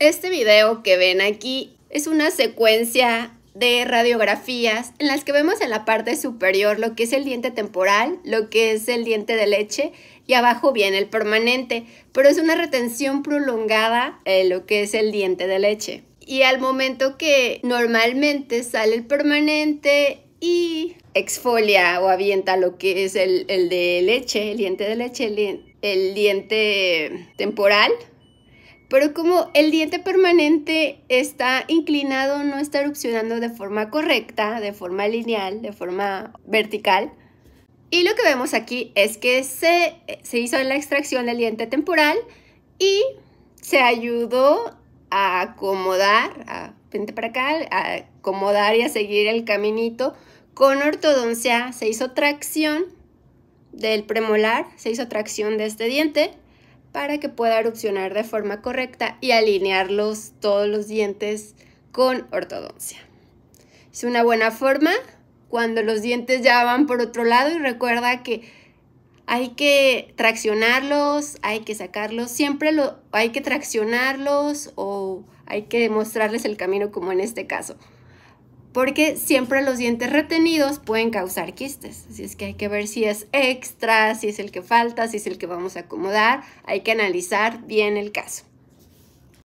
Este video que ven aquí es una secuencia de radiografías en las que vemos en la parte superior lo que es el diente temporal, lo que es el diente de leche y abajo viene el permanente, pero es una retención prolongada lo que es el diente de leche. Y al momento que normalmente sale el permanente y exfolia o avienta lo que es el, el de leche, el diente de leche, el diente temporal, pero como el diente permanente está inclinado, no está erupcionando de forma correcta, de forma lineal, de forma vertical. Y lo que vemos aquí es que se, hizo la extracción del diente temporal y se ayudó a acomodar, a, vente para acá, a acomodar y a seguir el caminito. Con ortodoncia se hizo tracción del premolar, se hizo tracción de este diente para que pueda erupcionar de forma correcta y alinearlos todos los dientes con ortodoncia. Es una buena forma cuando los dientes ya van por otro lado y recuerda que hay que traccionarlos, hay que sacarlos, siempre hay que traccionarlos o hay que mostrarles el camino como en este caso porque siempre los dientes retenidos pueden causar quistes. Así es que hay que ver si es extra, si es el que falta, si es el que vamos a acomodar. Hay que analizar bien el caso.